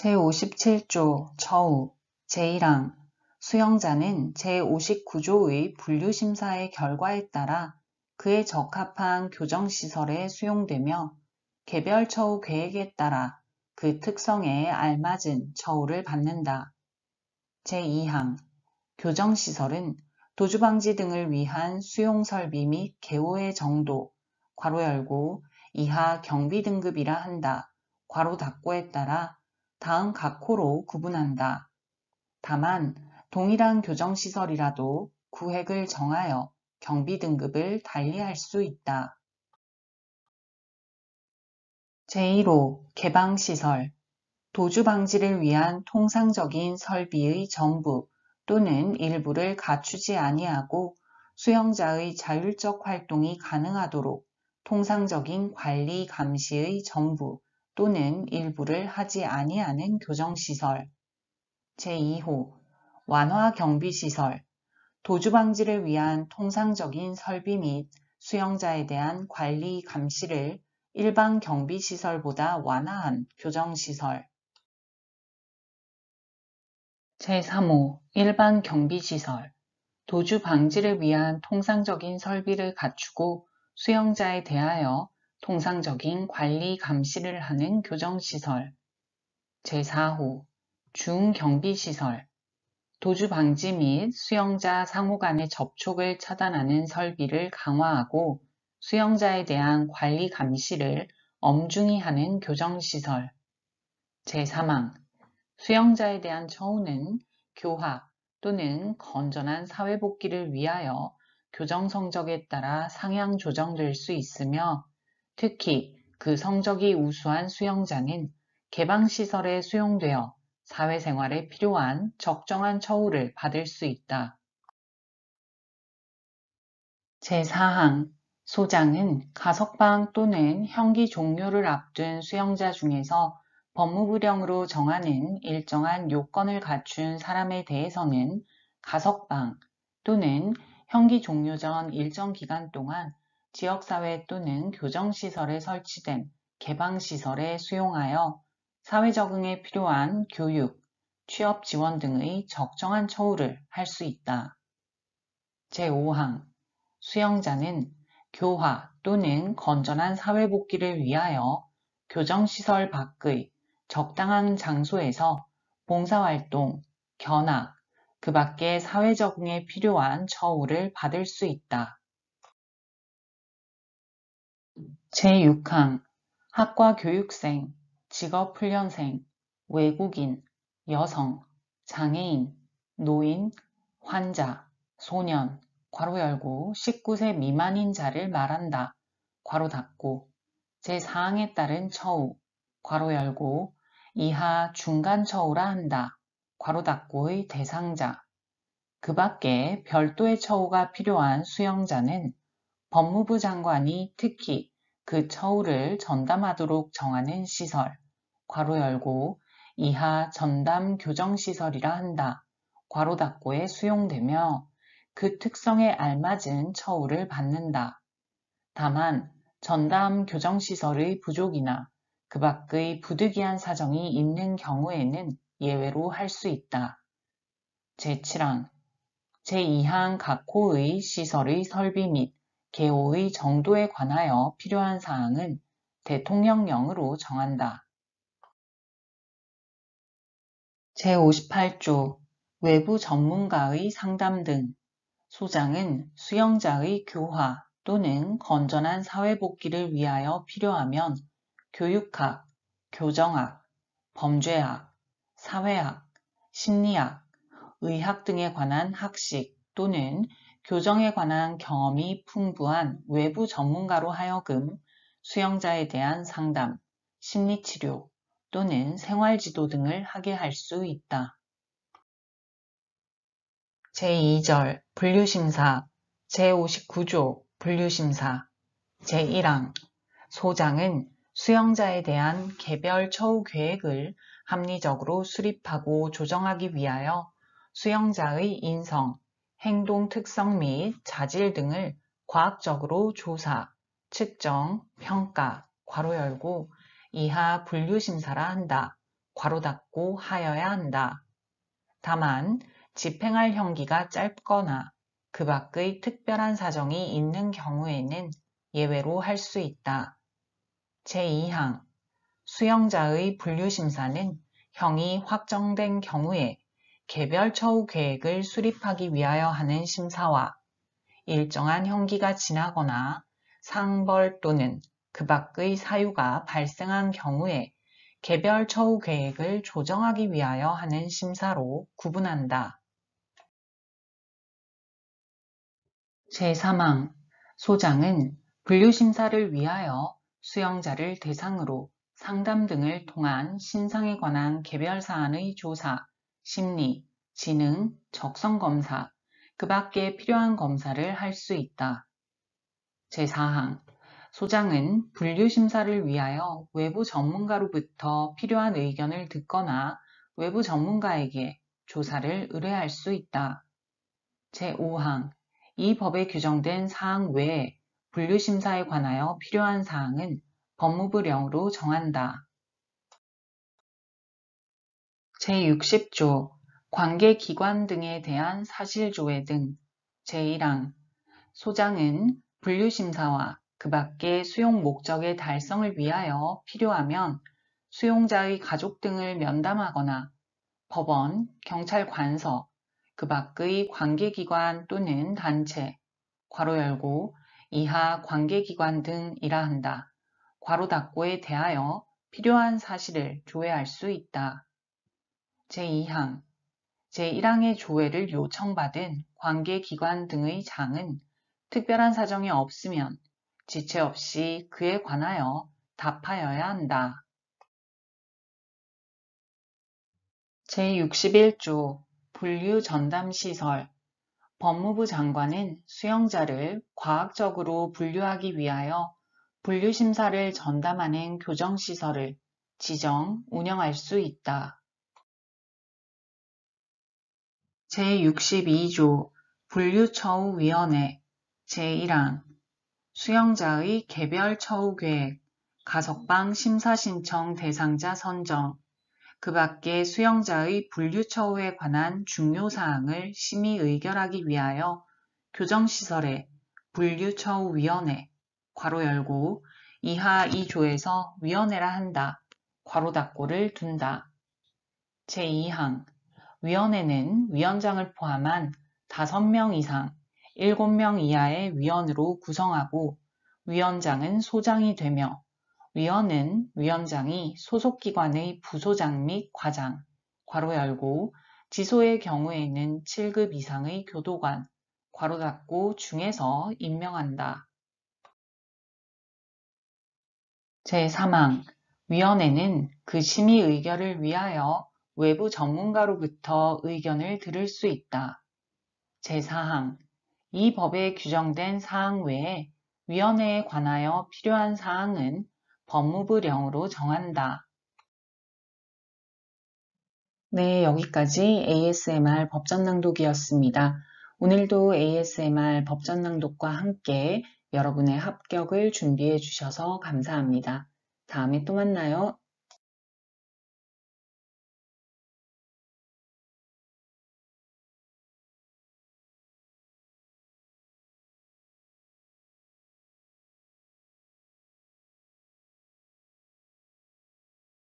제57조 처우 제1항 수용자는 제59조의 분류심사의 결과에 따라 그에 적합한 교정시설에 수용되며 개별 처우 계획에 따라 그 특성에 알맞은 처우를 받는다. 제2항 교정시설은 도주 방지 등을 위한 수용 설비 및 개호의 정도 괄호 열고 이하 경비 등급이라 한다. 괄호 닫고에 따라 다음 각 호로 구분한다. 다만 동일한 교정시설이라도 구획을 정하여 경비 등급을 달리할 수 있다. 제1호 개방시설 도주 방지를 위한 통상적인 설비의 정부 또는 일부를 갖추지 아니하고 수영자의 자율적 활동이 가능하도록 통상적인 관리 감시의 정부 또는 일부를 하지 아니하는 교정시설 제2호 완화 경비시설 도주 방지를 위한 통상적인 설비 및수영자에 대한 관리 감시를 일반 경비시설보다 완화한 교정시설 제3호 일반 경비시설 도주 방지를 위한 통상적인 설비를 갖추고 수용자에 대하여 통상적인 관리 감시를 하는 교정시설 제4호 중경비시설 도주 방지 및 수용자 상호 간의 접촉을 차단하는 설비를 강화하고 수용자에 대한 관리 감시를 엄중히 하는 교정시설 제3항 수용자에 대한 처우는 교화 또는 건전한 사회 복귀를 위하여 교정 성적에 따라 상향 조정될 수 있으며 특히 그 성적이 우수한 수용자는 개방시설에 수용되어 사회생활에 필요한 적정한 처우를 받을 수 있다. 제4항 소장은 가석방 또는 형기 종료를 앞둔 수용자 중에서 법무부령으로 정하는 일정한 요건을 갖춘 사람에 대해서는 가석방 또는 형기 종료 전 일정 기간 동안 지역사회 또는 교정시설에 설치된 개방시설에 수용하여 사회 적응에 필요한 교육, 취업 지원 등의 적정한 처우를 할 수 있다. 제5항 수영자는 교화 또는 건전한 사회복귀를 위하여 교정시설 밖의 적당한 장소에서 봉사활동, 견학, 그밖의 사회 적응에 필요한 처우를 받을 수 있다. 제6항 학과 교육생, 직업훈련생, 외국인, 여성, 장애인, 노인, 환자, 소년, 괄호 열고 19세 미만인 자를 말한다. 괄호 닫고 제4항에 따른 처우, 괄호 열고 이하 중간처우라 한다. 괄호 닫고의 대상자. 그 밖에 별도의 처우가 필요한 수용자는 법무부 장관이 특히 그 처우를 전담하도록 정하는 시설. 괄호 열고 이하 전담 교정시설이라 한다. 괄호 닫고에 수용되며 그 특성에 알맞은 처우를 받는다. 다만 전담 교정시설의 부족이나 그 밖의 부득이한 사정이 있는 경우에는 예외로 할 수 있다. 제7항 제2항 각 호의 시설의 설비 및 개호의 정도에 관하여 필요한 사항은 대통령령으로 정한다. 제58조 외부 전문가의 상담 등 소장은 수영자의 교화 또는 건전한 사회복귀를 위하여 필요하면 교육학, 교정학, 범죄학, 사회학, 심리학, 의학 등에 관한 학식 또는 교정에 관한 경험이 풍부한 외부 전문가로 하여금 수영자에 대한 상담, 심리치료 또는 생활지도 등을 하게 할 수 있다. 제2절 분류심사 제59조 분류심사 제1항 소장은 수용자에 대한 개별 처우 계획을 합리적으로 수립하고 조정하기 위하여 수용자의 인성, 행동 특성 및 자질 등을 과학적으로 조사, 측정, 평가, 괄호 열고 이하 분류 심사라 한다. 괄호 닫고 하여야 한다. 다만 집행할 형기가 짧거나 그 밖의 특별한 사정이 있는 경우에는 예외로 할 수 있다. 제2항 수용자의 분류심사는 형이 확정된 경우에 개별 처우 계획을 수립하기 위하여 하는 심사와 일정한 형기가 지나거나 상벌 또는 그 밖의 사유가 발생한 경우에 개별 처우 계획을 조정하기 위하여 하는 심사로 구분한다. 제3항 소장은 분류심사를 위하여 수용자를 대상으로 상담 등을 통한 신상에 관한 개별 사안의 조사, 심리, 지능, 적성 검사, 그 밖에 필요한 검사를 할 수 있다. 제4항 소장은 분류 심사를 위하여 외부 전문가로부터 필요한 의견을 듣거나 외부 전문가에게 조사를 의뢰할 수 있다. 제5항 이 법에 규정된 사항 외에 분류심사에 관하여 필요한 사항은 법무부령으로 정한다. 제60조 관계기관 등에 대한 사실조회 등 제1항 소장은 분류심사와 그 밖의 수용 목적의 달성을 위하여 필요하면 수용자의 가족 등을 면담하거나 법원, 경찰 관서, 그 밖의 관계기관 또는 단체, 괄호 열고 이하 관계기관 등이라 한다. 과로 닫고에 대하여 필요한 사실을 조회할 수 있다. 제2항 제1항의 조회를 요청받은 관계기관 등의 장은 특별한 사정이 없으면 지체 없이 그에 관하여 답하여야 한다. 제61조 분류 전담시설 법무부 장관은 수용자를 과학적으로 분류하기 위하여 분류심사를 전담하는 교정시설을 지정, 운영할 수 있다. 제62조 분류처우위원회 제1항 수용자의 개별 처우 계획, 가석방 심사신청 대상자 선정 그 밖에 수용자의 분류 처우에 관한 중요 사항을 심의 의결하기 위하여 교정시설의 분류처우위원회 괄호 열고 이하 2조에서 위원회라 한다. 괄호 닫고를 둔다. 제2항 위원회는 위원장을 포함한 5명 이상 7명 이하의 위원으로 구성하고 위원장은 소장이 되며 위원은 위원장이 소속기관의 부소장 및 과장, 괄호 열고, 지소의 경우에는 7급 이상의 교도관, 괄호 닫고 중에서 임명한다. 제3항 위원회는 그 심의 의결을 위하여 외부 전문가로부터 의견을 들을 수 있다. 제4항 이 법에 규정된 사항 외에 위원회에 관하여 필요한 사항은 법무부령으로 정한다. 네, 여기까지 ASMR 법전 낭독이었습니다. 오늘도 ASMR 법전 낭독과 함께 여러분의 합격을 준비해 주셔서 감사합니다. 다음에 또 만나요.